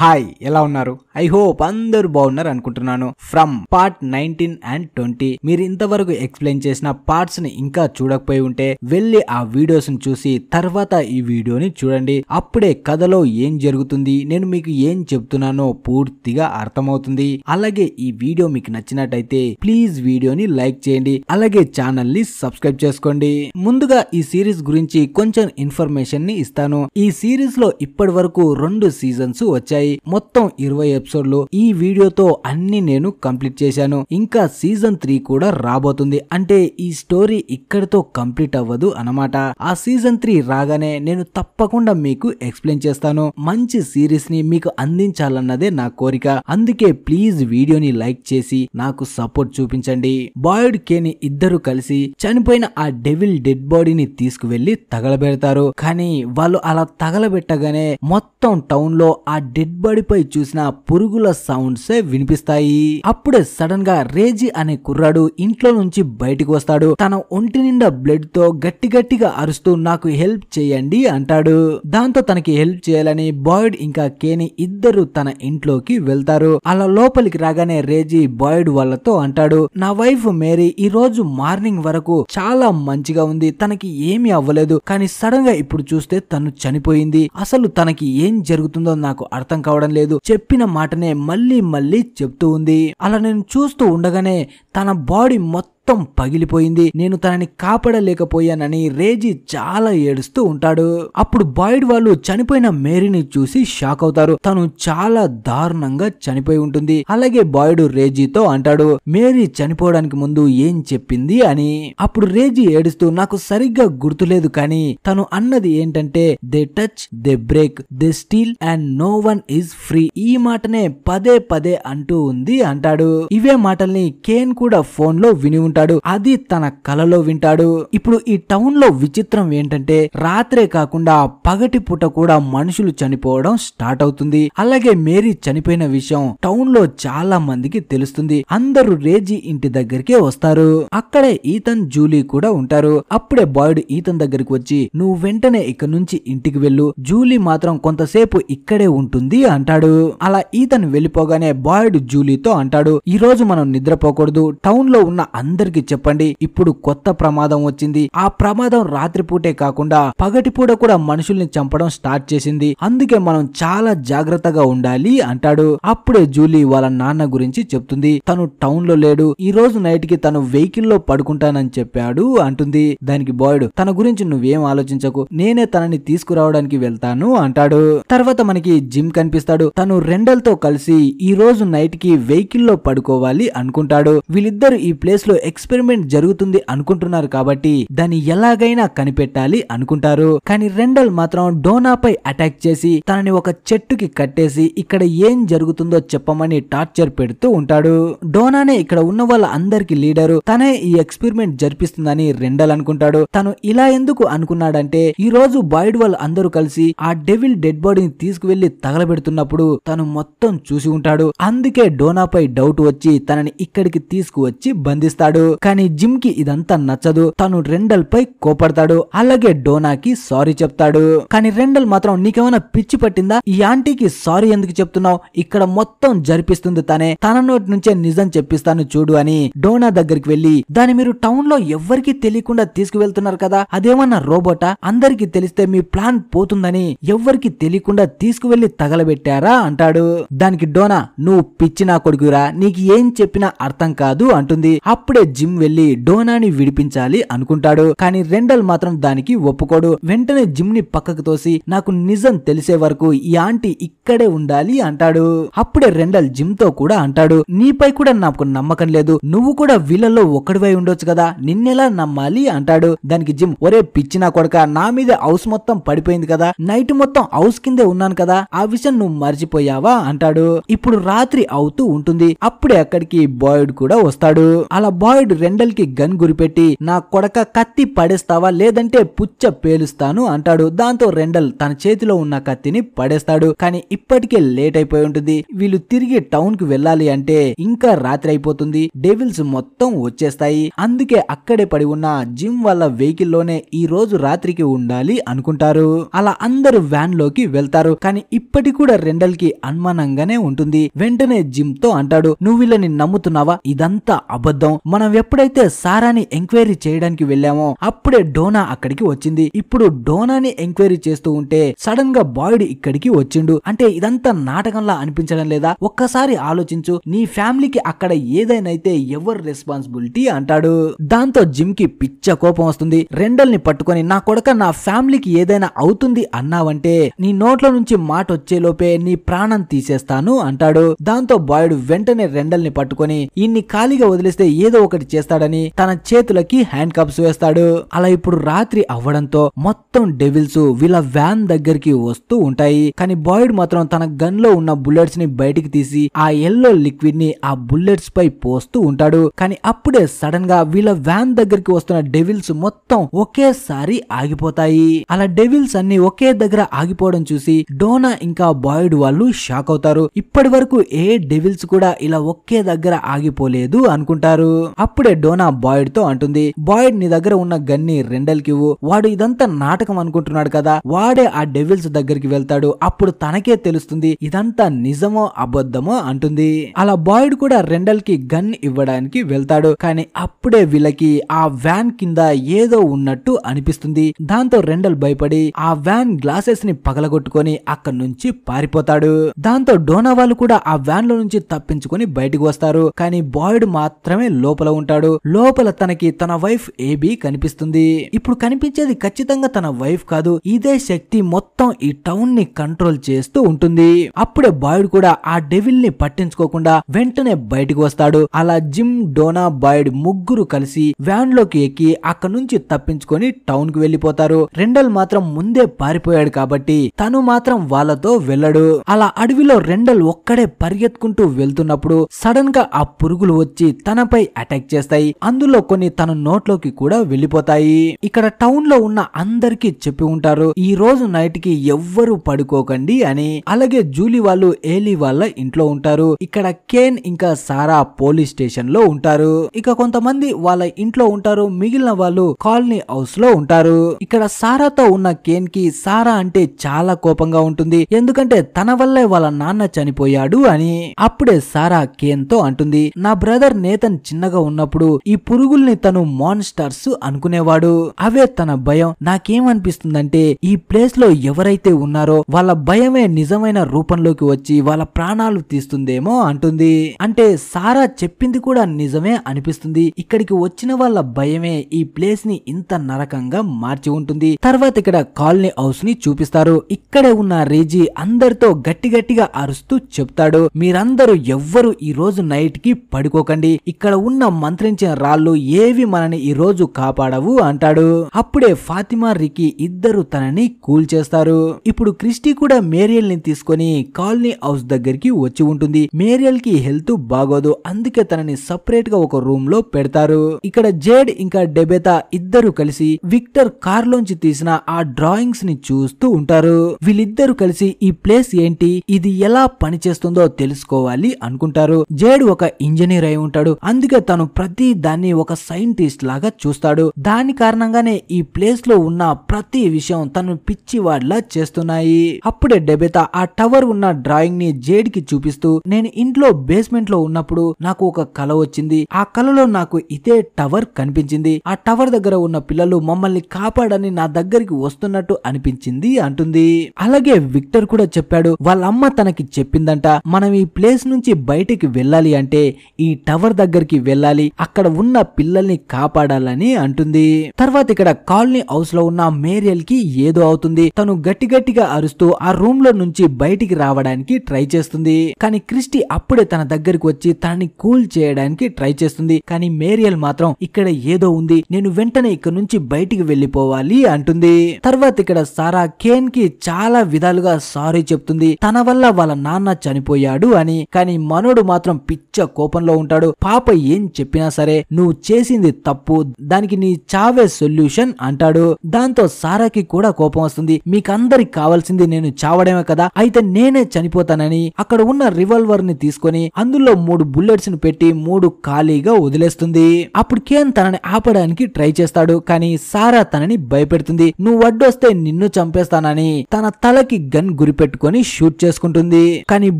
hi ఎలా ఉన్నారు I hope అందరు బాగున్నారు అనుకుంటున్నాను from part nineteen and twenty మీరు ఇంతవరకు ఎక్స్ప్లెయిన్ చేసిన పార్ట్స్ ని ఇంకా చూడకపోయి ఉంటే వెళ్ళి ఆ వీడియోస్ ని చూసి తర్వాత ఈ వీడియోని చూడండి అప్పుడే కథలో ఏం జరుగుతుంది నేను మీకు ఏం చెప్తున్నానో పూర్తిగా అర్థమవుతుంది అలాగే ఈ వీడియో మీకు నచ్చినట్టయితే ప్లీజ్ వీడియోని లైక్ చేయండి అలాగే ఛానల్ ని సబ్స్క్రైబ్ చేసుకోండి ముందుగా ఈ సిరీస్ గురించి కొంచెం ఇన్ఫర్మేషన్ ని ఇస్తాను ఈ సిరీస్ లో ఇప్పటి వరకు రెండు సీజన్స్ వచ్చాయి ఉన్నాయి మొత్తం ఇరవై ఎపిసోడ్లు ఈ వీడియోతో అన్ని నేను కంప్లీట్ చేశాను ఇంకా సీజన్ త్రీ కూడా రాబోతుంది అంటే ఈ స్టోరీ ఇక్కడితో కంప్లీట్ అవ్వదు అనమాట ఆ సీజన్ త్రీ రాగానే నేను తప్పకుండా మీకు ఎక్స్ప్లెయిన్ చేస్తాను మంచి సిరీస్ ని మీకు అందించాలన్నదే నా కోరిక అందుకే ప్లీజ్ వీడియోని లైక్ చేసి నాకు సపోర్ట్ చూపించండి బాయిడ్ కేని ఇద్దరు కలిసి చనిపోయిన ఆ డెవిల్ డెడ్ బాడీని తీసుకువెళ్లి తగలబెడతారు కానీ వాళ్ళు అలా తగలబెట్టగానే మొత్తం టౌన్ లో ఆ డెడ్ బడిపై చూసిన పురుగుల సౌండ్సే వినిపిస్తాయి అప్పుడే సడన్ గా రేజీ అనే కుర్రాడు ఇంట్లో నుంచి బయటకు వస్తాడు తన ఒంటి నిండా బ్లడ్ తో గట్టి గట్టిగా అరుస్తూ నాకు హెల్ప్ చేయండి అంటాడు దాంతో తనకి హెల్ప్ చేయాలని బాయిడ్ ఇంకా కేని ఇద్దరు తన ఇంట్లోకి వెళ్తారు అలా లోపలికి రాగానే రేజీ బాయిడ్ వాళ్ళతో అంటాడు నా వైఫ్ మేరీ ఈ రోజు మార్నింగ్ వరకు చాలా మంచిగా ఉంది తనకి ఏమీ అవ్వలేదు కానీ సడన్ గా ఇప్పుడు చూస్తే తను చనిపోయింది అసలు తనకి ఏం జరుగుతుందో నాకు అర్థం కాదు కావడం లేదు చెప్పిన మాటనే మళ్ళీ మళ్ళీ చెప్తూ ఉంది అలా నేను చూస్తూ ఉండగానే తన బాడీ మొత్తం మొత్తం పగిలిపోయింది నేను తనని కాపాడలేకపోయానని రేజీ చాలా ఏడుస్తూ ఉంటాడు అప్పుడు బాయిడ్ వాళ్ళు చనిపోయిన మేరీని చూసి షాక్ అవుతారు తను చాలా దారుణంగా చనిపోయి ఉంటుంది అలాగే బాయిడు రేజీతో అంటాడు మేరీ చనిపోవడానికి ముందు ఏం చెప్పింది అని అప్పుడు రేజీ ఏడుస్తూ నాకు సరిగ్గా గుర్తులేదు కానీ తను అన్నది ఏంటంటే they touch they break they steal and no one is free ఈ మాటనే పదే పదే అంటూ ఉంది అంటాడు ఇవే మాటల్ని కేన్ కూడా ఫోన్ లో విని ఉంటాడు అది తన కలలో వింటాడు ఇప్పుడు ఈ టౌన్ లో విచిత్రం ఏంటంటే రాత్రే కాకుండా పగటి పూట కూడా మనుషులు చనిపోవడం స్టార్ట్ అవుతుంది అలాగే మేరీ చనిపోయిన విషయం టౌన్ లో చాలా మందికి తెలుస్తుంది అందరూ రేజీ ఇంటి దగ్గరికే వస్తారు అక్కడే ఈతన్ జూలీ కూడా ఉంటారు అప్పుడే బాయ్డ్ ఈతన్ దగ్గరికి వచ్చి నువ్వు వెంటనే ఇక నుంచి ఇంటికి వెళ్ళు జూలీ మాత్రం కొంతసేపు ఇక్కడే ఉంటుంది అంటాడు అలా ఈతన్ వెళ్ళిపోగానే బాయ్డ్ జూలీతో అంటాడు ఈ రోజు మనం నిద్రపోకూడదు టౌన్ లో ఉన్న అందరి అందరికీ చెప్పండి ఇప్పుడు కొత్త ప్రమాదం వచ్చింది ఆ ప్రమాదం రాత్రిపూటే కాకుండా పగటిపూట కూడా మనుషుల్ని చంపడం స్టార్ట్ చేసింది అందుకే మనం చాలా జాగ్రత్తగా ఉండాలి అంటాడు అప్పుడే జూలీ వాళ్ళ నాన్న గురించి చెప్తుంది తను టౌన్ లో లేడు ఈ రోజు నైట్ కి తను వెహికల్ లో పడుకుంటానని చెప్పాడు అంటుంది దానికి బాయ్డ్ తన గురించి నువ్వేం ఆలోచించకు నేనే తనని తీసుకురావడానికి వెళ్తాను అంటాడు తర్వాత మనకి జిమ్ కనిపిస్తాడు తను రెండల్తో కలిసి ఈ రోజు నైట్ కి వెహికల్ లో పడుకోవాలి అనుకుంటాడు వీళ్ళిద్దరు ఈ ప్లేస్ లో ఎక్స్పెరిమెంట్ జరుగుతుంది అనుకుంటున్నారు కాబట్టి దాన్ని ఎలాగైనా కనిపెట్టాలి అనుకుంటారు కానీ రెండల్ మాత్రం డోనాపై అటాక్ చేసి తనని ఒక చెట్టుకి కట్టేసి ఇక్కడ ఏం జరుగుతుందో చెప్పమని టార్చర్ పెడుతూ ఉంటాడు డోనానే ఇక్కడ ఉన్న వాళ్ళ అందరికి లీడరు తనే ఈ ఎక్స్పెరిమెంట్ జరిపిస్తుందని రెండల్ అనుకుంటాడు తను ఇలా ఎందుకు అనుకున్నాడంటే ఈ రోజు బాయిడ్ వాళ్ళు అందరూ కలిసి ఆ డెవిల్ డెడ్ బాడీని తీసుకువెళ్లి తగలబెడుతున్నప్పుడు తను మొత్తం చూసి ఉంటాడు అందుకే డోనాపై డౌట్ వచ్చి తనని ఇక్కడికి తీసుకువచ్చి బంధిస్తాడు ఉంటాడు కానీ జిమ్ కి ఇదంతా నచ్చదు తను రెండల్ పై కోపడతాడు అలాగే డోనాకి సారీ చెప్తాడు కానీ రెండల్ మాత్రం నీకేమైనా పిచ్చి పట్టిందా ఈ ఆంటీకి సారీ ఎందుకు చెప్తున్నావు ఇక్కడ మొత్తం జరిపిస్తుంది తనే తన నోటి నుంచే నిజం చెప్పిస్తాను చూడు అని డోనా దగ్గరికి వెళ్లి దాని మీరు టౌన్ లో ఎవ్వరికీ తెలియకుండా తీసుకువెళ్తున్నారు కదా అదేమన్నా రోబోటా అందరికి తెలిస్తే మీ ప్లాన్ పోతుందని ఎవ్వరికి తెలియకుండా తీసుకువెళ్లి తగలబెట్టారా అంటాడు దానికి డోనా నువ్వు పిచ్చి నా కొడుకురా నీకు ఏం చెప్పినా అర్థం కాదు అంటుంది అప్పుడే జిమ్ వెళ్లి డోనాని విడిపించాలి అనుకుంటాడు కానీ రెండల్ మాత్రం దానికి ఒప్పుకోడు వెంటనే జిమ్ ని పక్కకు తోసి నాకు నిజం తెలిసే వరకు ఈ ఆంటీ ఇక్కడే ఉండాలి అంటాడు అప్పుడే రెండల్ జిమ్ తో కూడా అంటాడు నీపై కూడా నాకు నమ్మకం లేదు నువ్వు కూడా వీళ్ళలో ఒక్కడివై ఉండొచ్చు కదా నిన్నెలా నమ్మాలి అంటాడు దానికి జిమ్ ఒరే పిచ్చిన కొడక నా మీద హౌస్ మొత్తం పడిపోయింది కదా నైట్ మొత్తం హౌస్ కిందే ఉన్నాను కదా ఆ విషయం నువ్వు మర్చిపోయావా అంటాడు ఇప్పుడు రాత్రి అవుతూ ఉంటుంది అప్పుడే అక్కడికి బాయ్డ్ కూడా వస్తాడు అలా బాయ్ రెండల్ కి గన్ గురిపెట్టి నా కొడక కత్తి పడేస్తావా లేదంటే పుచ్చ పేలుస్తాను అంటాడు దాంతో రెండల్ తన చేతిలో ఉన్న కత్తిని పడేస్తాడు కానీ ఇప్పటికే లేట్ అయిపోయి ఉంటుంది వీళ్ళు తిరిగి టౌన్ కు వెళ్ళాలి అంటే ఇంకా రాత్రి అయిపోతుంది డెవిల్స్ మొత్తం వచ్చేస్తాయి అందుకే అక్కడే పడి ఉన్న జిమ్ వాళ్ళ వెహికల్ లోనే ఈ రోజు రాత్రికి ఉండాలి అనుకుంటారు అలా అందరూ వ్యాన్ లోకి వెళ్తారు కానీ ఇప్పటి కూడా రెండల్ కి అనుమానంగానే ఉంటుంది వెంటనే జిమ్ తో అంటాడు నువ్వు వీళ్ళని నమ్ముతున్నావా ఇదంతా అబద్ధం మనం మనం ఎప్పుడైతే సారాని ఎంక్వైరీ చేయడానికి వెళ్ళామో అప్పుడే డోనా అక్కడికి వచ్చింది ఇప్పుడు డోనాని ఎంక్వైరీ చేస్తూ ఉంటే సడన్ గా బాయిడ్ ఇక్కడికి వచ్చిండు అంటే ఇదంతా నాటకంలా అనిపించడం లేదా ఒక్కసారి ఆలోచించు నీ ఫ్యామిలీకి అక్కడ ఏదైనాయితే ఎవరు రెస్పాన్సిబిలిటీ అంటాడు దాంతో జిమ్ కి పిచ్చ కోపం వస్తుంది రెండల్ని పట్టుకొని నా కొడక నా ఫ్యామిలీకి ఏదైనా అవుతుంది అన్నావంటే నీ నోట్ల నుంచి మాట వచ్చేలోపే నీ ప్రాణం తీసేస్తాను అంటాడు దాంతో బాయుడు వెంటనే రెండల్ని పట్టుకొని ఇన్ని ఖాళీగా వదిలేస్తే ఏదో ఒక ఒకటి చేస్తాడని తన చేతులకి హ్యాండ్ కప్స్ వేస్తాడు అలా ఇప్పుడు రాత్రి అవ్వడంతో మొత్తం డెవిల్స్ వీళ్ళ వ్యాన్ దగ్గరికి వస్తూ ఉంటాయి కానీ బాయిడ్ మాత్రం తన గన్ లో ఉన్న బుల్లెట్స్ ని బయటికి తీసి ఆ ఎల్లో లిక్విడ్ ని ఆ బుల్లెట్స్ పై పోస్తూ ఉంటాడు కానీ అప్పుడే సడన్ గా వీళ్ళ వ్యాన్ దగ్గరికి వస్తున్న డెవిల్స్ మొత్తం ఒకేసారి ఆగిపోతాయి అలా డెవిల్స్ అన్ని ఒకే దగ్గర ఆగిపోవడం చూసి డోనా ఇంకా బాయిడ్ వాళ్ళు షాక్ అవుతారు ఇప్పటి వరకు ఏ డెవిల్స్ కూడా ఇలా ఒకే దగ్గర ఆగిపోలేదు అనుకుంటారు అప్పుడే డోనా బాయిడ్ తో అంటుంది బాయిడ్ నీ దగ్గర ఉన్న గన్ని రెండల్కి వాడు ఇదంతా నాటకం అనుకుంటున్నాడు కదా వాడే ఆ డెవిల్స్ దగ్గరికి వెళ్తాడు అప్పుడు తనకే తెలుస్తుంది ఇదంతా నిజమో అబద్ధమో అంటుంది అలా బాయిడ్ కూడా రెండల్ కి గన్ ఇవ్వడానికి వెళ్తాడు కానీ అప్పుడే వీళ్ళకి ఆ వ్యాన్ కింద ఏదో ఉన్నట్టు అనిపిస్తుంది దాంతో రెండల్ భయపడి ఆ వ్యాన్ గ్లాసెస్ ని పగలగొట్టుకొని అక్కడి నుంచి పారిపోతాడు దాంతో డోనా వాళ్ళు కూడా ఆ వ్యాన్ లో నుంచి తప్పించుకొని బయటకు వస్తారు కానీ బాయిడ్ మాత్రమే లోపల లో ఉంటాడు లోపల తనకి తన వైఫ్ ఏబీ కనిపిస్తుంది ఇప్పుడు కనిపించేది ఖచ్చితంగా తన వైఫ్ కాదు ఇదే శక్తి మొత్తం ఈ టౌన్ ని కంట్రోల్ చేస్తూ ఉంటుంది అప్పుడే బాయుడ్ కూడా ఆ డెవిల్ ని పట్టించుకోకుండా వెంటనే బయటకు వస్తాడు అలా జిమ్ డోనా బాయిడ్ ముగ్గురు కలిసి వ్యాన్ లోకి ఎక్కి అక్కడ నుంచి తప్పించుకొని టౌన్ కు వెళ్లిపోతారు రెండల్ మాత్రం ముందే పారిపోయాడు కాబట్టి తను మాత్రం వాళ్ళతో వెళ్ళడు అలా అడవిలో రెండల్ ఒక్కడే పరిగెత్తుకుంటూ వెళ్తున్నప్పుడు సడన్ గా ఆ పురుగులు వచ్చి తనపై అటాక్ కనెక్ట్ చేస్తాయి అందులో కొన్ని తన నోట్లోకి కూడా వెళ్లిపోతాయి ఇక్కడ టౌన్ లో ఉన్న అందరికి చెప్పి ఉంటారు ఈ రోజు నైట్ కి ఎవ్వరు పడుకోకండి అని అలాగే జూలీ వాళ్ళు ఏలీ వాళ్ళ ఇంట్లో ఉంటారు ఇక్కడ కేన్ ఇంకా సారా పోలీస్ స్టేషన్ లో ఉంటారు ఇక కొంతమంది వాళ్ళ ఇంట్లో ఉంటారు మిగిలిన వాళ్ళు కాలనీ హౌస్ లో ఉంటారు ఇక్కడ సారాతో ఉన్న కేన్ కి సారా అంటే చాలా కోపంగా ఉంటుంది ఎందుకంటే తన వల్లే వాళ్ళ నాన్న చనిపోయాడు అని అప్పుడే సారా కేన్ తో అంటుంది నా బ్రదర్ నేతన్ చిన్నగా ఉన్నప్పుడు ఈ పురుగుల్ని తను మాన్స్టర్స్ అనుకునేవాడు అవే తన భయం నాకేమనిపిస్తుందంటే ఈ ప్లేస్ లో ఎవరైతే ఉన్నారో వాళ్ళ భయమే నిజమైన రూపంలోకి వచ్చి వాళ్ళ ప్రాణాలు తీస్తుందేమో అంటుంది అంటే సారా చెప్పింది కూడా నిజమే అనిపిస్తుంది ఇక్కడికి వచ్చిన వాళ్ళ భయమే ఈ ప్లేస్ ని ఇంత నరకంగా మార్చి ఉంటుంది తర్వాత ఇక్కడ కాలనీ హౌస్ ని చూపిస్తారు ఇక్కడే ఉన్న రేజీ అందరితో గట్టి గట్టిగా అరుస్తూ చెప్తాడు మీరందరూ ఎవ్వరు ఈ రోజు నైట్ కి పడుకోకండి ఇక్కడ ఉన్న మంత్రించిన రాళ్ళు ఏవి మనని ఈరోజు కాపాడవు అంటాడు అప్పుడే ఫాతిమా రికి ఇద్దరు తనని కూల్ చేస్తారు ఇప్పుడు క్రిస్టి కూడా మేరియల్ ని తీసుకుని కాలనీ హౌస్ దగ్గరికి వచ్చి ఉంటుంది మేరియల్ కి హెల్త్ బాగోదు అందుకే తనని సపరేట్ గా ఒక రూమ్ లో పెడతారు ఇక్కడ జేడ్ ఇంకా డెబెతా ఇద్దరు కలిసి విక్టర్ కార్ లోంచి తీసిన ఆ డ్రాయింగ్స్ ని చూస్తూ ఉంటారు వీళ్ళిద్దరు కలిసి ఈ ప్లేస్ ఏంటి ఇది ఎలా పనిచేస్తుందో తెలుసుకోవాలి అనుకుంటారు జేడ్ ఒక ఇంజనీర్ అయి ఉంటాడు అందుకే తను ప్రతి దాన్ని ఒక సైంటిస్ట్ లాగా చూస్తాడు దాని కారణంగానే ఈ ప్లేస్ లో ఉన్న ప్రతి విషయం తను పిచ్చివాడ్లా చేస్తున్నాయి అప్పుడే డెబెతా ఆ టవర్ ఉన్న డ్రాయింగ్ ని జేడ్ కి చూపిస్తూ నేను ఇంట్లో బేస్మెంట్ లో ఉన్నప్పుడు నాకు ఒక కల వచ్చింది ఆ కలలో నాకు ఇదే టవర్ కనిపించింది ఆ టవర్ దగ్గర ఉన్న పిల్లలు మమ్మల్ని కాపాడని నా దగ్గరికి వస్తున్నట్టు అనిపించింది అంటుంది అలాగే విక్టర్ కూడా చెప్పాడు వాళ్ళమ్మ తనకి చెప్పిందంట మనం ఈ ప్లేస్ నుంచి బయటికి వెళ్ళాలి అంటే ఈ టవర్ దగ్గరికి వెళ్ళాలి చేయాలి అక్కడ ఉన్న పిల్లల్ని కాపాడాలని అంటుంది తర్వాత ఇక్కడ కాలనీ హౌస్ లో ఉన్న మేరియల్ కి ఏదో అవుతుంది తను గట్టి గట్టిగా అరుస్తూ ఆ రూమ్ లో నుంచి బయటికి రావడానికి ట్రై చేస్తుంది కానీ క్రిస్టి అప్పుడే తన దగ్గరికి వచ్చి తనని కూల్ చేయడానికి ట్రై చేస్తుంది కానీ మేరియల్ మాత్రం ఇక్కడ ఏదో ఉంది నేను వెంటనే ఇక్కడ నుంచి బయటికి వెళ్లిపోవాలి అంటుంది తర్వాత ఇక్కడ సారా కేన్ కి చాలా విధాలుగా సారీ చెప్తుంది తన వల్ల వాళ్ళ నాన్న చనిపోయాడు అని కానీ మనోడు మాత్రం పిచ్చ కోపంలో ఉంటాడు పాప ఏం చెప్పి చెప్పినా సరే నువ్వు చేసింది తప్పు దానికి నీ చావే సొల్యూషన్ అంటాడు దాంతో సారాకి కూడా కోపం వస్తుంది మీకందరి కావాల్సింది నేను చావడమే కదా అయితే నేనే చనిపోతానని అక్కడ ఉన్న రివాల్వర్ ని తీసుకొని అందులో మూడు బుల్లెట్స్ ని పెట్టి మూడు ఖాళీగా వదిలేస్తుంది అప్పుడు కేన్ తనని ఆపడానికి ట్రై చేస్తాడు కానీ సారా తనని భయపెడుతుంది నువ్వు వడ్డొస్తే నిన్ను చంపేస్తానని తన తలకి గన్ గురిపెట్టుకొని షూట్ చేసుకుంటుంది కానీ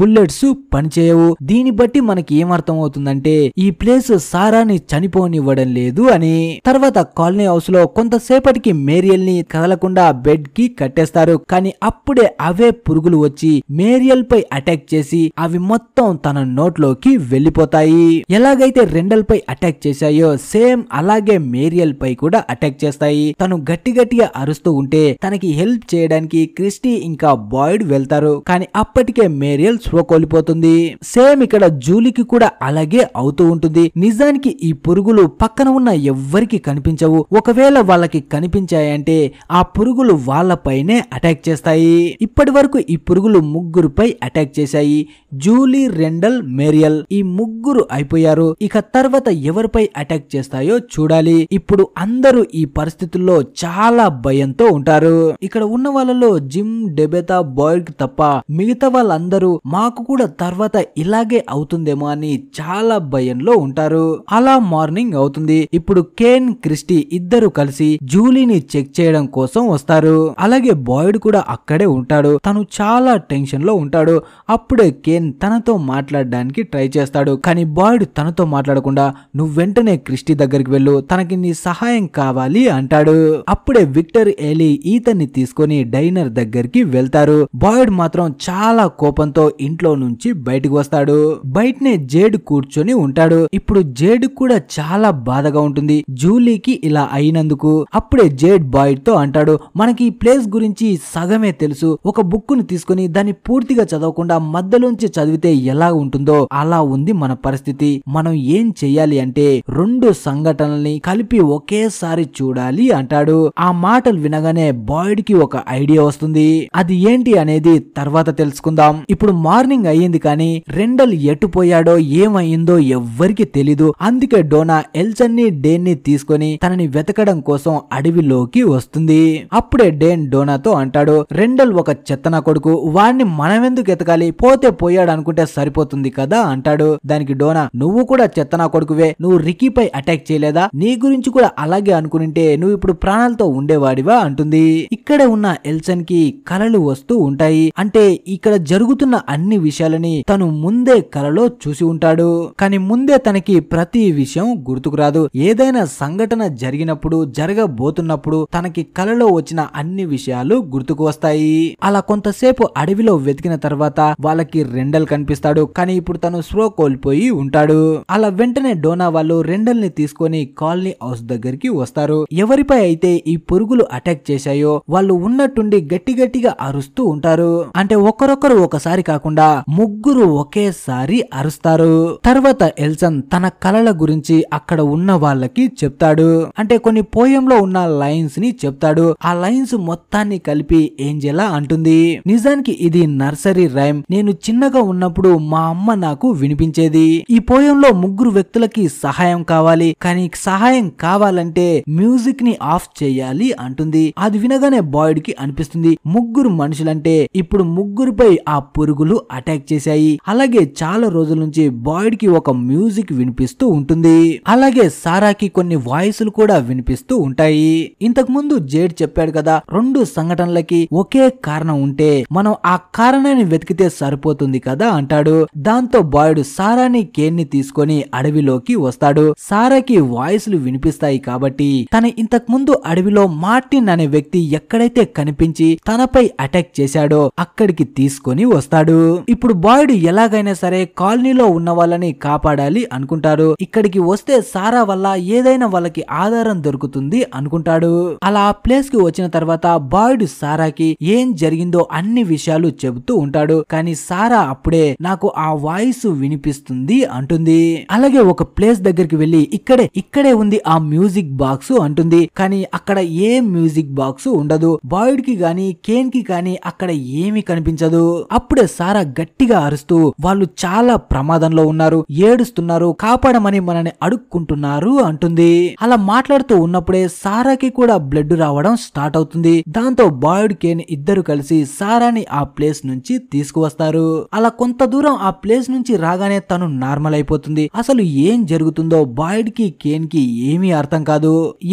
బుల్లెట్స్ పనిచేయవు దీని బట్టి మనకి ఏమర్థం అవుతుందంటే ఈ ప్లేస్ సారాని చనిపోనివ్వడం లేదు అని తర్వాత కాలనీ హౌస్ లో కొంతసేపటికి మేరియల్ ని కదలకుండా బెడ్ కి కట్టేస్తారు కానీ అప్పుడే అవే పురుగులు వచ్చి మేరియల్ పై అటాక్ చేసి అవి మొత్తం తన నోట్లోకి వెళ్లిపోతాయి ఎలాగైతే రెండల్ పై అటాక్ చేశాయో సేమ్ అలాగే మేరియల్ పై కూడా అటాక్ చేస్తాయి తను గట్టి గట్టిగా అరుస్తూ ఉంటే తనకి హెల్ప్ చేయడానికి క్రిస్టీ ఇంకా బాయిడ్ వెళ్తారు కానీ అప్పటికే మేరియల్ కోల్పోతుంది సేమ్ ఇక్కడ జూలీకి కూడా అలాగే అవుతూ ఉంటుంది నిజానికి ఈ పురుగులు పక్కన ఉన్న ఎవ్వరికి కనిపించవు ఒకవేళ వాళ్ళకి కనిపించాయంటే ఆ పురుగులు వాళ్ళపైనే అటాక్ చేస్తాయి ఇప్పటి వరకు ఈ పురుగులు ముగ్గురుపై అటాక్ చేశాయి జూలీ రెండల్ మేరియల్ ఈ ముగ్గురు అయిపోయారు ఇక తర్వాత ఎవరిపై అటాక్ చేస్తాయో చూడాలి ఇప్పుడు అందరూ ఈ పరిస్థితుల్లో చాలా భయంతో ఉంటారు ఇక్కడ ఉన్న వాళ్ళలో జిమ్ డెబెతా బాయ్ తప్ప మిగతా వాళ్ళందరూ మాకు కూడా తర్వాత ఇలాగే అవుతుందేమో అని చాలా భయంలో ఉంటారు అలా మార్నింగ్ అవుతుంది ఇప్పుడు కేన్ క్రిస్టి ఇద్దరు కలిసి జూలీని చెక్ చేయడం కోసం వస్తారు అలాగే బాయిడ్ కూడా అక్కడే ఉంటాడు తను చాలా టెన్షన్ లో ఉంటాడు అప్పుడే కేన్ కెన్ తనతో మాట్లాడడానికి ట్రై చేస్తాడు కానీ బాయ్డ్ తనతో మాట్లాడకుండా నువ్వు వెంటనే క్రిస్టి దగ్గరికి వెళ్ళు తనకి నీ సహాయం కావాలి అంటాడు అప్పుడే విక్టర్ ఎలి ఈతన్ని తీసుకొని డైనర్ దగ్గరికి వెళ్తారు బాయిడ్ మాత్రం చాలా కోపంతో ఇంట్లో నుంచి బయటకు వస్తాడు బయటనే జేడ్ కూర్చొని ఉంటాడు ఇప్పుడు జేడ్ కూడా చాలా బాధగా ఉంటుంది జూలీకి ఇలా అయినందుకు అప్పుడే జేడ్ బాయిడ్ తో అంటాడు మనకి ఈ ప్లేస్ గురించి సగమే తెలుసు ఒక బుక్ ని తీసుకుని దాన్ని పూర్తిగా చదవకుండా మధ్యలోంచి చదివితే ఎలా ఉంటుందో అలా ఉంది మన పరిస్థితి మనం ఏం చెయ్యాలి అంటే రెండు సంఘటనల్ని కలిపి ఒకేసారి చూడాలి అంటాడు ఆ మాటలు వినగానే బాయిడ్ కి ఒక ఐడియా వస్తుంది అది ఏంటి అనేది తర్వాత తెలుసుకుందాం ఇప్పుడు మార్నింగ్ అయ్యింది కానీ రెండల్ ఎటుపోయాడో ఏమైందో ఎవ్వరికి తెలీదు అందుకే డోనా ఎల్చన్ ని డేన్ ని తీసుకుని తనని వెతకడం కోసం అడవిలోకి వస్తుంది అప్పుడే డేన్ డోనాతో అంటాడు రెండల్ ఒక చెత్తన కొడుకు వాణ్ణి మనమెందుకు ఎతకాలి పోతే పోయాడు చేయడు అనుకుంటే సరిపోతుంది కదా అంటాడు దానికి డోనా నువ్వు కూడా చెత్త నా కొడుకువే నువ్వు రికీపై అటాక్ చేయలేదా నీ గురించి కూడా అలాగే అనుకునింటే నువ్వు ఇప్పుడు ప్రాణాలతో ఉండేవాడివా అంటుంది ఇక్కడే ఉన్న ఎల్సన్ కి కలలు వస్తూ ఉంటాయి అంటే ఇక్కడ జరుగుతున్న అన్ని విషయాలని తను ముందే కలలో చూసి ఉంటాడు కానీ ముందే తనకి ప్రతి విషయం గుర్తుకు రాదు ఏదైనా సంఘటన జరిగినప్పుడు జరగబోతున్నప్పుడు తనకి కలలో వచ్చిన అన్ని విషయాలు గుర్తుకు వస్తాయి అలా కొంతసేపు అడవిలో వెతికిన తర్వాత వాళ్ళకి రెండు రెండల్ కనిపిస్తాడు కానీ ఇప్పుడు తను స్ప్రో కోల్పోయి ఉంటాడు అలా వెంటనే డోనా వాళ్ళు ని తీసుకొని కాలనీ హౌస్ దగ్గరికి వస్తారు ఎవరిపై అయితే ఈ పురుగులు అటాక్ చేశాయో వాళ్ళు ఉన్నట్టుండి గట్టి గట్టిగా అరుస్తూ ఉంటారు అంటే ఒకరొకరు ఒకసారి కాకుండా ముగ్గురు ఒకేసారి అరుస్తారు తర్వాత ఎల్సన్ తన కళల గురించి అక్కడ ఉన్న వాళ్ళకి చెప్తాడు అంటే కొన్ని పోయంలో ఉన్న లైన్స్ ని చెప్తాడు ఆ లైన్స్ మొత్తాన్ని కలిపి ఏంజెలా అంటుంది నిజానికి ఇది నర్సరీ రైమ్ నేను చిన్నగా ఉన్నప్పుడు మా అమ్మ నాకు వినిపించేది ఈ పోయంలో ముగ్గురు వ్యక్తులకి సహాయం కావాలి కానీ సహాయం కావాలంటే మ్యూజిక్ ని ఆఫ్ చేయాలి అంటుంది అది వినగానే బాయ్డ్ కి అనిపిస్తుంది ముగ్గురు మనుషులంటే ఇప్పుడు ముగ్గురిపై ఆ పురుగులు అటాక్ చేశాయి అలాగే చాలా రోజుల నుంచి బాయ్డ్ కి ఒక మ్యూజిక్ వినిపిస్తూ ఉంటుంది అలాగే సారాకి కొన్ని వాయిస్లు కూడా వినిపిస్తూ ఉంటాయి ఇంతకు ముందు జేడ్ చెప్పాడు కదా రెండు సంఘటనలకి ఒకే కారణం ఉంటే మనం ఆ కారణాన్ని వెతికితే సరిపోతుంది కదా అంటాడు దాంతో బాయుడు సారాని కేన్ ని తీసుకొని అడవిలోకి వస్తాడు సారాకి వాయిస్లు వినిపిస్తాయి కాబట్టి తన ఇంతకు ముందు అడవిలో మార్టిన్ అనే వ్యక్తి ఎక్కడైతే కనిపించి తనపై అటాక్ చేశాడో అక్కడికి తీసుకొని వస్తాడు ఇప్పుడు బాయుడు ఎలాగైనా సరే కాలనీలో ఉన్న వాళ్ళని కాపాడాలి అనుకుంటారు ఇక్కడికి వస్తే సారా వల్ల ఏదైనా వాళ్ళకి ఆధారం దొరుకుతుంది అనుకుంటాడు అలా ప్లేస్ కి వచ్చిన తర్వాత బాయుడు సారాకి ఏం జరిగిందో అన్ని విషయాలు చెబుతూ ఉంటాడు కానీ సారా అప్పుడే నాకు ఆ వాయిస్ వినిపిస్తుంది అంటుంది అలాగే ఒక ప్లేస్ దగ్గరికి వెళ్ళి ఇక్కడే ఇక్కడే ఉంది ఆ మ్యూజిక్ బాక్స్ అంటుంది కానీ అక్కడ ఏ మ్యూజిక్ బాక్స్ ఉండదు బాయిడ్ కి గాని కేన్ కి కానీ అక్కడ ఏమి కనిపించదు అప్పుడే సారా గట్టిగా అరుస్తూ వాళ్ళు చాలా ప్రమాదంలో ఉన్నారు ఏడుస్తున్నారు కాపాడమని మనని అడుక్కుంటున్నారు అంటుంది అలా మాట్లాడుతూ ఉన్నప్పుడే సారాకి కూడా బ్లడ్ రావడం స్టార్ట్ అవుతుంది దాంతో బాయిడ్ కేన్ ఇద్దరు కలిసి సారాని ఆ ప్లేస్ నుంచి తీసుకువస్తారు అలా కొంత దూరం ఆ ప్లేస్ నుంచి రాగానే తను నార్మల్ అయిపోతుంది అసలు ఏం జరుగుతుందో బాయిడ్ కి కేన్ కి ఏమీ అర్థం కాదు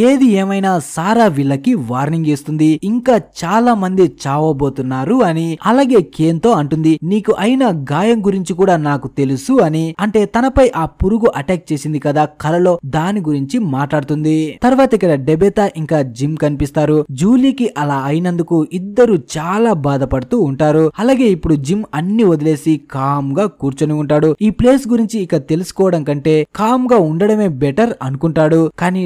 ఏది ఏమైనా సారా వీళ్ళకి వార్నింగ్ ఇస్తుంది ఇంకా చాలా మంది చావబోతున్నారు అని అలాగే కేన్ తో అంటుంది నీకు అయిన గాయం గురించి కూడా నాకు తెలుసు అని అంటే తనపై ఆ పురుగు అటాక్ చేసింది కదా కలలో దాని గురించి మాట్లాడుతుంది తర్వాత ఇక్కడ డెబెతా ఇంకా జిమ్ కనిపిస్తారు జూలీకి అలా అయినందుకు ఇద్దరు చాలా బాధపడుతూ ఉంటారు అలాగే ఇప్పుడు జిమ్ అన్ని వదిలేసి చేసి కామ్ గా కూర్చొని ఉంటాడు ఈ ప్లేస్ గురించి ఇక తెలుసుకోవడం కంటే కామ్ గా ఉండడమే బెటర్ అనుకుంటాడు కానీ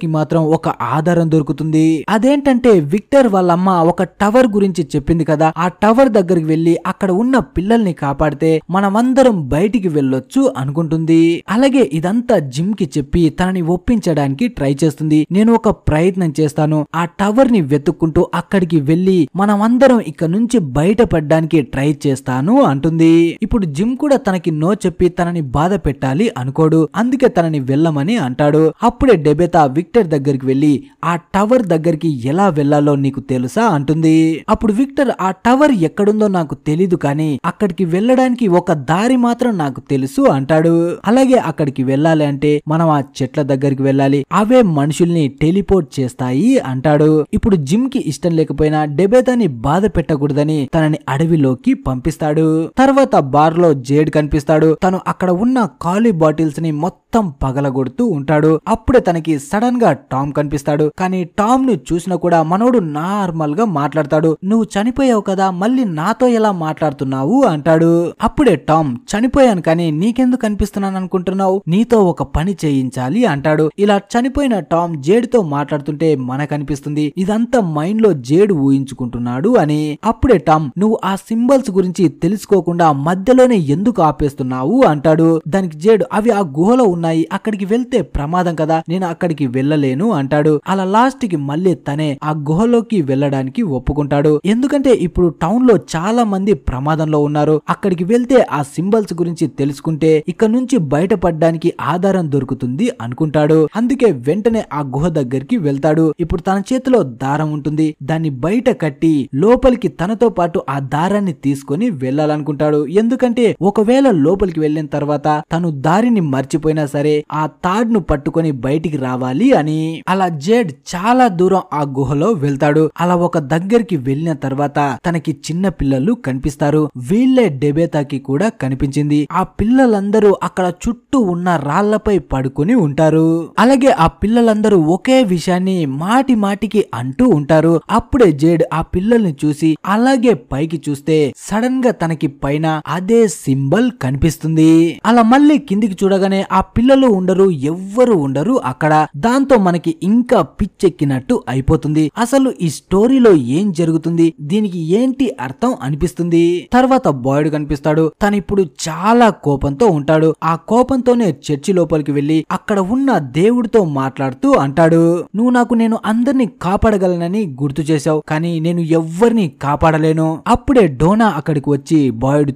కి మాత్రం ఒక ఆధారం దొరుకుతుంది అదేంటంటే విక్టర్ వాళ్ళమ్మ ఒక టవర్ గురించి చెప్పింది కదా ఆ టవర్ దగ్గరికి వెళ్లి అక్కడ ఉన్న పిల్లల్ని కాపాడితే మనమందరం బయటికి వెళ్ళొచ్చు అనుకుంటుంది అలాగే ఇదంతా జిమ్ కి చెప్పి తనని ఒప్పించడానికి ట్రై చేస్తుంది నేను ఒక ప్రయత్నం చేస్తాను ఆ టవర్ ని వెతుక్కుంటూ అక్కడికి వెళ్లి మనమందరం ఇక్కడ నుంచి బయటపడడానికి ట్రై చేస్తాను అంట అంటుంది ఇప్పుడు జిమ్ కూడా తనకి నో చెప్పి తనని బాధ పెట్టాలి అనుకోడు అందుకే తనని వెళ్ళమని అంటాడు అప్పుడే డెబెతా విక్టర్ దగ్గరికి వెళ్లి ఆ టవర్ దగ్గరికి ఎలా వెళ్లాలో నీకు తెలుసా అంటుంది అప్పుడు విక్టర్ ఆ టవర్ ఎక్కడుందో నాకు తెలీదు కానీ అక్కడికి వెళ్ళడానికి ఒక దారి మాత్రం నాకు తెలుసు అంటాడు అలాగే అక్కడికి వెళ్ళాలి అంటే మనం ఆ చెట్ల దగ్గరికి వెళ్ళాలి అవే మనుషుల్ని టెలిపోర్ట్ చేస్తాయి అంటాడు ఇప్పుడు జిమ్ కి ఇష్టం లేకపోయినా డెబేతాని బాధ పెట్టకూడదని తనని అడవిలోకి పంపిస్తాడు తర్వాత బార్ లో జేడ్ కనిపిస్తాడు తను అక్కడ ఉన్న ఖాళీ బాటిల్స్ ని మొత్తం పగలగొడుతూ ఉంటాడు అప్పుడే తనకి సడన్ గా టామ్ కనిపిస్తాడు కానీ టామ్ ను చూసినా కూడా మనోడు నార్మల్ గా మాట్లాడతాడు నువ్వు చనిపోయావు కదా మళ్ళీ నాతో ఎలా మాట్లాడుతున్నావు అంటాడు అప్పుడే టామ్ చనిపోయాను కానీ నీకెందుకు కనిపిస్తున్నాను అనుకుంటున్నావు నీతో ఒక పని చేయించాలి అంటాడు ఇలా చనిపోయిన టామ్ జేడ్ తో మాట్లాడుతుంటే మనకనిపిస్తుంది ఇదంతా మైండ్ లో జేడ్ ఊహించుకుంటున్నాడు అని అప్పుడే టామ్ నువ్వు ఆ సింబల్స్ గురించి తెలుసుకో తీసుకోకుండా మధ్యలోనే ఎందుకు ఆపేస్తున్నావు అంటాడు దానికి జేడు అవి ఆ గుహలో ఉన్నాయి అక్కడికి వెళ్తే ప్రమాదం కదా నేను అక్కడికి వెళ్ళలేను అంటాడు అలా లాస్ట్ కి మళ్ళీ తనే ఆ గుహలోకి వెళ్ళడానికి ఒప్పుకుంటాడు ఎందుకంటే ఇప్పుడు టౌన్ లో చాలా మంది ప్రమాదంలో ఉన్నారు అక్కడికి వెళ్తే ఆ సింబల్స్ గురించి తెలుసుకుంటే ఇక్కడ నుంచి బయటపడడానికి ఆధారం దొరుకుతుంది అనుకుంటాడు అందుకే వెంటనే ఆ గుహ దగ్గరికి వెళ్తాడు ఇప్పుడు తన చేతిలో దారం ఉంటుంది దాన్ని బయట కట్టి లోపలికి తనతో పాటు ఆ దారాన్ని తీసుకుని వెళ్ళాలనుకుంటాడు అనుకుంటాడు ఎందుకంటే ఒకవేళ లోపలికి వెళ్ళిన తర్వాత తను దారిని మర్చిపోయినా సరే ఆ థాడ్ ను పట్టుకొని బయటికి రావాలి అని అలా జేడ్ చాలా దూరం ఆ గుహలో వెళ్తాడు అలా ఒక దగ్గరికి వెళ్ళిన తర్వాత తనకి చిన్న పిల్లలు కనిపిస్తారు వీళ్ళే డెబేతాకి కూడా కనిపించింది ఆ పిల్లలందరూ అక్కడ చుట్టూ ఉన్న రాళ్లపై పడుకుని ఉంటారు అలాగే ఆ పిల్లలందరూ ఒకే విషయాన్ని మాటి మాటికి అంటూ ఉంటారు అప్పుడే జేడ్ ఆ పిల్లల్ని చూసి అలాగే పైకి చూస్తే సడన్ గా తనకి పైన అదే సింబల్ కనిపిస్తుంది అలా మళ్ళీ కిందికి చూడగానే ఆ పిల్లలు ఉండరు ఎవ్వరు ఉండరు అక్కడ దాంతో మనకి ఇంకా పిచ్చెక్కినట్టు అయిపోతుంది అసలు ఈ స్టోరీలో ఏం జరుగుతుంది దీనికి ఏంటి అర్థం అనిపిస్తుంది తర్వాత బాయ్డ్ కనిపిస్తాడు తను ఇప్పుడు చాలా కోపంతో ఉంటాడు ఆ కోపంతోనే చర్చి లోపలికి వెళ్లి అక్కడ ఉన్న దేవుడితో మాట్లాడుతూ అంటాడు నువ్వు నాకు నేను అందరిని కాపాడగలనని గుర్తు చేశావు కానీ నేను ఎవ్వరిని కాపాడలేను అప్పుడే డోనా అక్కడికి వచ్చి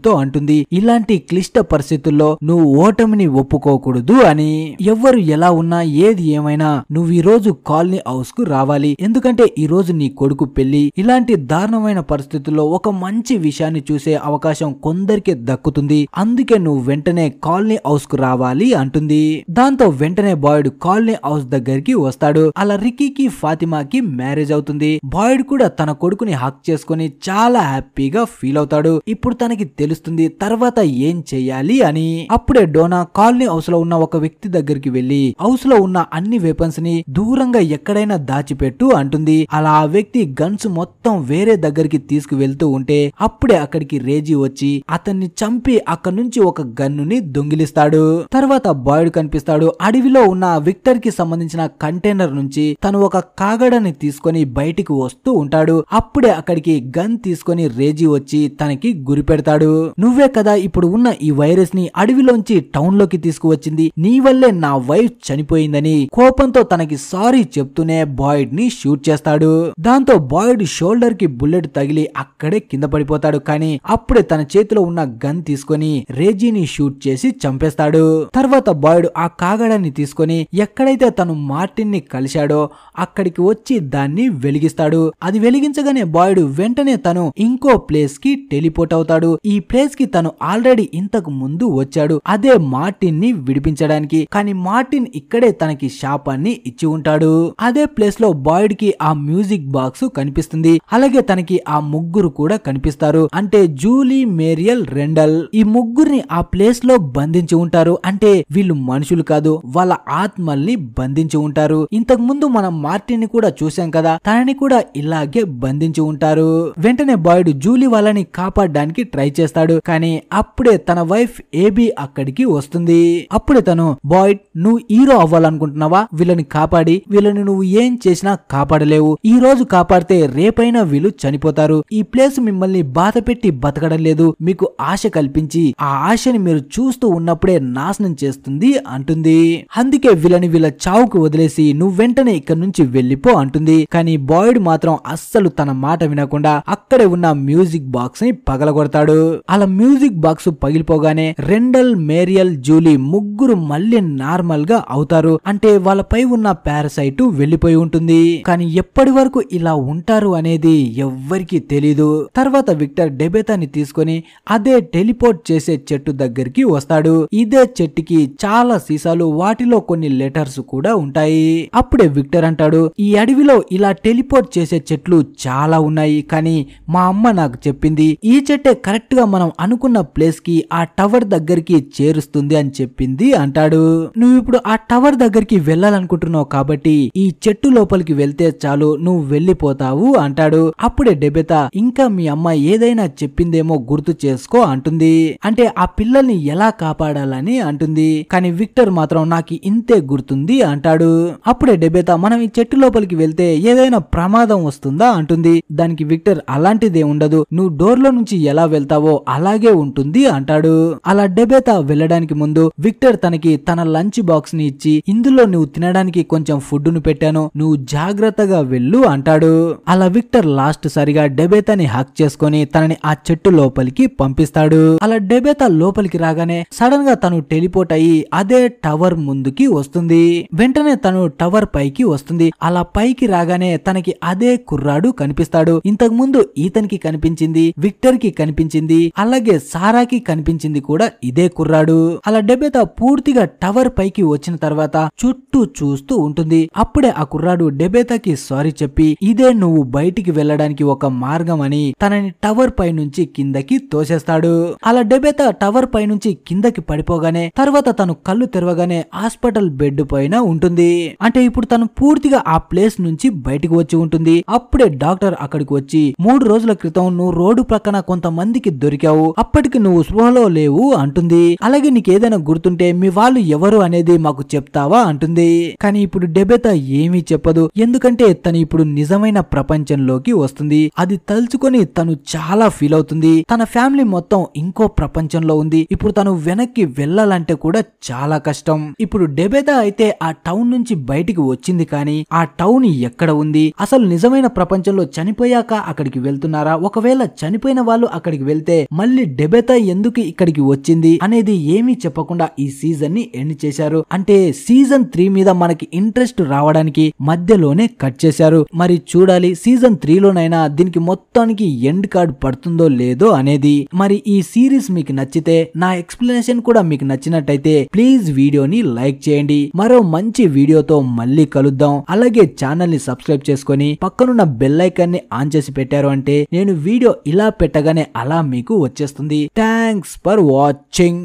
తో అంటుంది ఇలాంటి క్లిష్ట పరిస్థితుల్లో నువ్వు ఓటమిని ఒప్పుకోకూడదు అని ఎవ్వరు ఎలా ఉన్నా ఏది ఏమైనా నువ్వు ఈ రోజు కాలనీ హౌస్ కు రావాలి ఎందుకంటే ఈ రోజు నీ కొడుకు పెళ్లి ఇలాంటి దారుణమైన పరిస్థితుల్లో ఒక మంచి విషయాన్ని చూసే అవకాశం కొందరికి దక్కుతుంది అందుకే నువ్వు వెంటనే కాలనీ హౌస్ కు రావాలి అంటుంది దాంతో వెంటనే బాయుడు కాలనీ హౌస్ దగ్గరికి వస్తాడు అలా రికీకి ఫాతిమాకి మ్యారేజ్ అవుతుంది బాయుడు కూడా తన కొడుకుని హక్ చేసుకుని చాలా హ్యాపీగా ఫీల్ అవుతాడు ఇప్పుడు తన తనకి తెలుస్తుంది తర్వాత ఏం చేయాలి అని అప్పుడే డోనా కాలనీ హౌస్ లో ఉన్న ఒక వ్యక్తి దగ్గరికి వెళ్లి హౌస్ లో ఉన్న అన్ని వెపన్స్ ని దూరంగా ఎక్కడైనా దాచిపెట్టు అంటుంది అలా ఆ వ్యక్తి గన్స్ మొత్తం వేరే దగ్గరికి తీసుకువెళ్తూ ఉంటే అప్పుడే అక్కడికి రేజీ వచ్చి అతన్ని చంపి అక్కడి నుంచి ఒక గన్నుని దొంగిలిస్తాడు తర్వాత బాయుడు కనిపిస్తాడు అడవిలో ఉన్న విక్టర్ కి సంబంధించిన కంటైనర్ నుంచి తను ఒక కాగడని తీసుకొని బయటికి వస్తూ ఉంటాడు అప్పుడే అక్కడికి గన్ తీసుకొని రేజీ వచ్చి తనకి గురి పెడతాడు నువ్వే కదా ఇప్పుడు ఉన్న ఈ వైరస్ ని అడవిలోంచి టౌన్ లోకి తీసుకువచ్చింది నీ వల్లే నా వైఫ్ చనిపోయిందని కోపంతో తనకి సారీ చెప్తూనే బాయిడ్ ని షూట్ చేస్తాడు దాంతో బాయిడ్ షోల్డర్ కి బుల్లెట్ తగిలి అక్కడే కింద పడిపోతాడు కానీ అప్పుడే తన చేతిలో ఉన్న గన్ తీసుకొని రేజీని షూట్ చేసి చంపేస్తాడు తర్వాత బాయిడ్ ఆ కాగడాన్ని తీసుకొని ఎక్కడైతే తను మార్టిన్ ని కలిశాడో అక్కడికి వచ్చి దాన్ని వెలిగిస్తాడు అది వెలిగించగానే బాయిడ్ వెంటనే తను ఇంకో ప్లేస్ కి టెలిపోర్ట్ అవుతాడు ఈ ప్లేస్ కి తను ఆల్రెడీ ఇంతకు ముందు వచ్చాడు అదే మార్టిన్ ని విడిపించడానికి కానీ మార్టిన్ ఇక్కడే తనకి శాపాన్ని ఇచ్చి ఉంటాడు అదే ప్లేస్ లో బాయిడ్ కి ఆ మ్యూజిక్ బాక్స్ కనిపిస్తుంది అలాగే తనకి ఆ ముగ్గురు కూడా కనిపిస్తారు అంటే జూలీ మేరియల్ రెండల్ ఈ ముగ్గురిని ఆ ప్లేస్ లో బంధించి ఉంటారు అంటే వీళ్ళు మనుషులు కాదు వాళ్ళ ఆత్మల్ని బంధించి ఉంటారు ఇంతకు ముందు మనం మార్టిన్ ని కూడా చూసాం కదా తనని కూడా ఇలాగే బంధించి ఉంటారు వెంటనే బాయిడ్ జూలీ వాళ్ళని కాపాడడానికి ట్రై ట్రై చేస్తాడు కానీ అప్పుడే తన వైఫ్ ఏబీ అక్కడికి వస్తుంది అప్పుడే తను బాయ్ నువ్వు హీరో అవ్వాలనుకుంటున్నావా వీళ్ళని కాపాడి వీళ్ళని నువ్వు ఏం చేసినా కాపాడలేవు ఈ రోజు కాపాడితే రేపైనా వీళ్ళు చనిపోతారు ఈ ప్లేస్ మిమ్మల్ని బాధ పెట్టి బతకడం లేదు మీకు ఆశ కల్పించి ఆ ఆశని మీరు చూస్తూ ఉన్నప్పుడే నాశనం చేస్తుంది అంటుంది అందుకే వీళ్ళని వీళ్ళ చావుకు వదిలేసి నువ్వు వెంటనే ఇక్కడ నుంచి వెళ్లిపో అంటుంది కానీ బాయిడ్ మాత్రం అస్సలు తన మాట వినకుండా అక్కడే ఉన్న మ్యూజిక్ బాక్స్ ని పగలగొడతాడు చేస్తాడు అలా మ్యూజిక్ బాక్స్ పగిలిపోగానే రెండల్ మేరియల్ జూలీ ముగ్గురు మళ్ళీ నార్మల్ గా అవుతారు అంటే వాళ్ళపై ఉన్న పారసైట్ వెళ్లిపోయి ఉంటుంది కానీ ఎప్పటి వరకు ఇలా ఉంటారు అనేది ఎవ్వరికి తెలీదు తర్వాత విక్టర్ డెబెతాని తీసుకొని అదే టెలిపోర్ట్ చేసే చెట్టు దగ్గరికి వస్తాడు ఇదే చెట్టుకి చాలా సీసాలు వాటిలో కొన్ని లెటర్స్ కూడా ఉంటాయి అప్పుడే విక్టర్ అంటాడు ఈ అడవిలో ఇలా టెలిపోర్ట్ చేసే చెట్లు చాలా ఉన్నాయి కానీ మా అమ్మ నాకు చెప్పింది ఈ చెట్టే కరెక్ట్ కరెక్ట్గా మనం అనుకున్న ప్లేస్కి ఆ టవర్ దగ్గరికి చేరుస్తుంది అని చెప్పింది అంటాడు నువ్వు ఇప్పుడు ఆ టవర్ దగ్గరికి వెళ్ళాలనుకుంటున్నావు కాబట్టి ఈ చెట్టు లోపలికి వెళ్తే చాలు నువ్వు వెళ్ళిపోతావు అంటాడు అప్పుడే డెబెత ఇంకా మీ అమ్మాయి ఏదైనా చెప్పిందేమో గుర్తు చేసుకో అంటుంది అంటే ఆ పిల్లల్ని ఎలా కాపాడాలని అంటుంది కానీ విక్టర్ మాత్రం నాకు ఇంతే గుర్తుంది అంటాడు అప్పుడే డెబెత మనం ఈ చెట్టు లోపలికి వెళ్తే ఏదైనా ప్రమాదం వస్తుందా అంటుంది దానికి విక్టర్ అలాంటిదే ఉండదు నువ్వు డోర్లో నుంచి ఎలా వెళ్తా వెళ్తావో అలాగే ఉంటుంది అంటాడు అలా డెబేతా వెళ్ళడానికి ముందు విక్టర్ తనకి తన లంచ్ బాక్స్ ని ఇచ్చి ఇందులో నువ్వు తినడానికి కొంచెం ఫుడ్ ను పెట్టాను నువ్వు జాగ్రత్తగా వెళ్ళు అంటాడు అలా విక్టర్ లాస్ట్ సరిగా డెబేతాని హక్ చేసుకుని తనని ఆ చెట్టు లోపలికి పంపిస్తాడు అలా డెబేతా లోపలికి రాగానే సడన్ గా తను టెలిపోర్ట్ అయ్యి అదే టవర్ ముందుకి వస్తుంది వెంటనే తను టవర్ పైకి వస్తుంది అలా పైకి రాగానే తనకి అదే కుర్రాడు కనిపిస్తాడు ఇంతకు ముందు ఈతనికి కనిపించింది విక్టర్ కి కనిపించింది కనిపించింది అలాగే సారాకి కనిపించింది కూడా ఇదే కుర్రాడు అలా డెబేతా పూర్తిగా టవర్ పైకి వచ్చిన తర్వాత చుట్టూ చూస్తూ ఉంటుంది అప్పుడే ఆ కుర్రాడు డెబెతకి సారీ చెప్పి ఇదే నువ్వు బయటికి వెళ్లడానికి ఒక మార్గం అని తనని టవర్ పై నుంచి కిందకి తోసేస్తాడు అలా డెబెత టవర్ పై నుంచి కిందకి పడిపోగానే తర్వాత తను కళ్ళు తెరవగానే హాస్పిటల్ బెడ్ పైన ఉంటుంది అంటే ఇప్పుడు తను పూర్తిగా ఆ ప్లేస్ నుంచి బయటకు వచ్చి ఉంటుంది అప్పుడే డాక్టర్ అక్కడికి వచ్చి మూడు రోజుల క్రితం నువ్వు రోడ్డు ప్రక్కన కొంతమంది అతనికి దొరికావు అప్పటికి నువ్వు స్పృహలో లేవు అంటుంది అలాగే నీకేదైనా గుర్తుంటే మీ వాళ్ళు ఎవరు అనేది మాకు చెప్తావా అంటుంది కానీ ఇప్పుడు డెబెత ఏమీ చెప్పదు ఎందుకంటే తను ఇప్పుడు నిజమైన ప్రపంచంలోకి వస్తుంది అది తలుచుకొని తను చాలా ఫీల్ అవుతుంది తన ఫ్యామిలీ మొత్తం ఇంకో ప్రపంచంలో ఉంది ఇప్పుడు తను వెనక్కి వెళ్ళాలంటే కూడా చాలా కష్టం ఇప్పుడు డెబెత అయితే ఆ టౌన్ నుంచి బయటికి వచ్చింది కానీ ఆ టౌన్ ఎక్కడ ఉంది అసలు నిజమైన ప్రపంచంలో చనిపోయాక అక్కడికి వెళ్తున్నారా ఒకవేళ చనిపోయిన వాళ్ళు అక్కడికి వెళ్తే మళ్ళీ డెబెత ఎందుకు ఇక్కడికి వచ్చింది అనేది ఏమీ చెప్పకుండా ఈ సీజన్ ని ఎండ్ చేశారు అంటే సీజన్ త్రీ మీద మనకి ఇంట్రెస్ట్ రావడానికి మధ్యలోనే కట్ చేశారు మరి చూడాలి సీజన్ త్రీలోనైనా దీనికి మొత్తానికి ఎండ్ కార్డ్ పడుతుందో లేదో అనేది మరి ఈ సిరీస్ మీకు నచ్చితే నా ఎక్స్ప్లెనేషన్ కూడా మీకు నచ్చినట్టయితే ప్లీజ్ వీడియోని లైక్ చేయండి మరో మంచి వీడియోతో మళ్ళీ కలుద్దాం అలాగే ఛానల్ ని సబ్స్క్రైబ్ చేసుకుని పక్కనున్న బెల్ ని ఆన్ చేసి పెట్టారు అంటే నేను వీడియో ఇలా పెట్టగానే అలా మీకు వచ్చేస్తుంది థ్యాంక్స్ ఫర్ వాచింగ్